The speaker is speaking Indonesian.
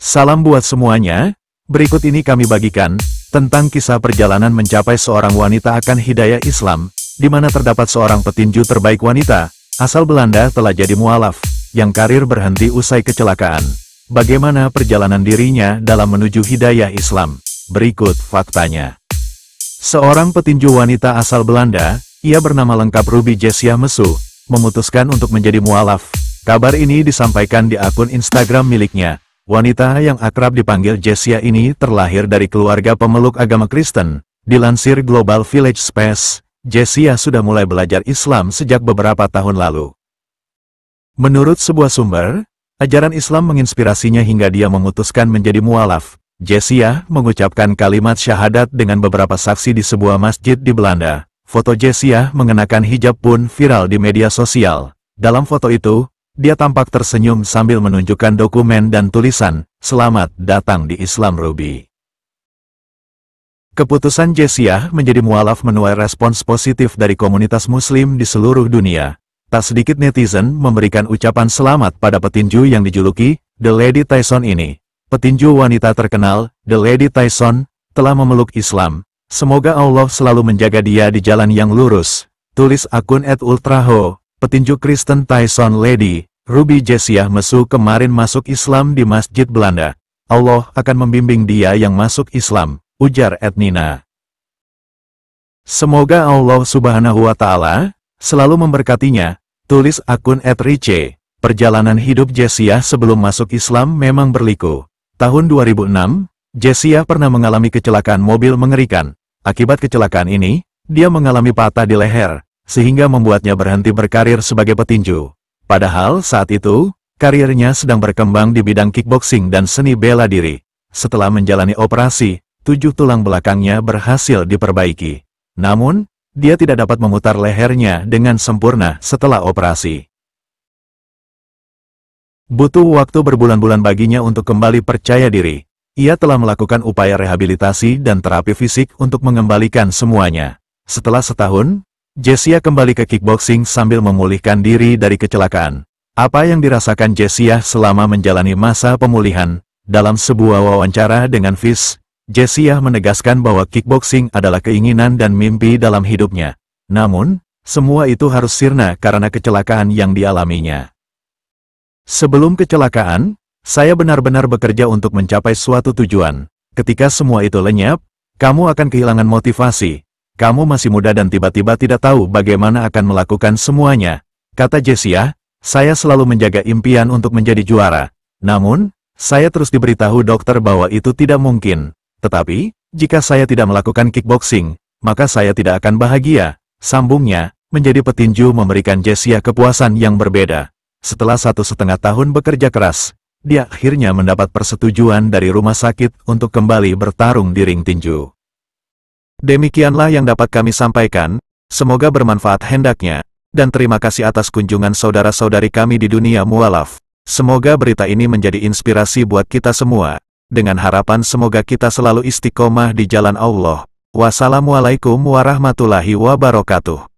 Salam buat semuanya, berikut ini kami bagikan, tentang kisah perjalanan mencapai seorang wanita akan hidayah Islam, di mana terdapat seorang petinju terbaik wanita, asal Belanda telah jadi mualaf, yang karir berhenti usai kecelakaan. Bagaimana perjalanan dirinya dalam menuju hidayah Islam? Berikut faktanya. Seorang petinju wanita asal Belanda, ia bernama lengkap Ruby Jessia Mesu, memutuskan untuk menjadi mualaf. Kabar ini disampaikan di akun Instagram miliknya, Wanita yang akrab dipanggil Jessia ini terlahir dari keluarga pemeluk agama Kristen. Dilansir Global Village Space, Jessia sudah mulai belajar Islam sejak beberapa tahun lalu. Menurut sebuah sumber, ajaran Islam menginspirasinya hingga dia memutuskan menjadi mualaf. Jessia mengucapkan kalimat syahadat dengan beberapa saksi di sebuah masjid di Belanda. Foto Jessia mengenakan hijab pun viral di media sosial. Dalam foto itu, dia tampak tersenyum sambil menunjukkan dokumen dan tulisan, Selamat datang di Islam Ruby. Keputusan Jesiah menjadi mualaf menuai respons positif dari komunitas muslim di seluruh dunia. Tak sedikit netizen memberikan ucapan selamat pada petinju yang dijuluki The Lady Tyson ini. Petinju wanita terkenal, The Lady Tyson, telah memeluk Islam. Semoga Allah selalu menjaga dia di jalan yang lurus. Tulis akun at Ultraho, petinju Kristen Tyson Lady, Ruby Jesiah Mesu kemarin masuk Islam di Masjid Belanda. Allah akan membimbing dia yang masuk Islam, ujar Ednina. Semoga Allah subhanahu wa ta'ala selalu memberkatinya, tulis akun Rice. Perjalanan hidup Jesiah sebelum masuk Islam memang berliku. Tahun 2006, Jesiah pernah mengalami kecelakaan mobil mengerikan. Akibat kecelakaan ini, dia mengalami patah di leher, sehingga membuatnya berhenti berkarir sebagai petinju. Padahal saat itu, karirnya sedang berkembang di bidang kickboxing dan seni bela diri. Setelah menjalani operasi, tujuh tulang belakangnya berhasil diperbaiki. Namun, dia tidak dapat memutar lehernya dengan sempurna setelah operasi. Butuh waktu berbulan-bulan baginya untuk kembali percaya diri. Ia telah melakukan upaya rehabilitasi dan terapi fisik untuk mengembalikan semuanya. Setelah setahun, Jessia kembali ke kickboxing sambil memulihkan diri dari kecelakaan. Apa yang dirasakan Jessia selama menjalani masa pemulihan? Dalam sebuah wawancara dengan Viz, Jessia menegaskan bahwa kickboxing adalah keinginan dan mimpi dalam hidupnya. Namun, semua itu harus sirna karena kecelakaan yang dialaminya. Sebelum kecelakaan, saya benar-benar bekerja untuk mencapai suatu tujuan. Ketika semua itu lenyap, kamu akan kehilangan motivasi, kamu masih muda dan tiba-tiba tidak tahu bagaimana akan melakukan semuanya. Kata Jessia, saya selalu menjaga impian untuk menjadi juara. Namun, saya terus diberitahu dokter bahwa itu tidak mungkin. Tetapi, jika saya tidak melakukan kickboxing, maka saya tidak akan bahagia. Sambungnya, menjadi petinju memberikan Jessia kepuasan yang berbeda. Setelah satu setengah tahun bekerja keras, dia akhirnya mendapat persetujuan dari rumah sakit untuk kembali bertarung di ring tinju. Demikianlah yang dapat kami sampaikan, semoga bermanfaat hendaknya, dan terima kasih atas kunjungan saudara-saudari kami di dunia mualaf. Semoga berita ini menjadi inspirasi buat kita semua, dengan harapan semoga kita selalu istiqomah di jalan Allah. Wassalamualaikum warahmatullahi wabarakatuh.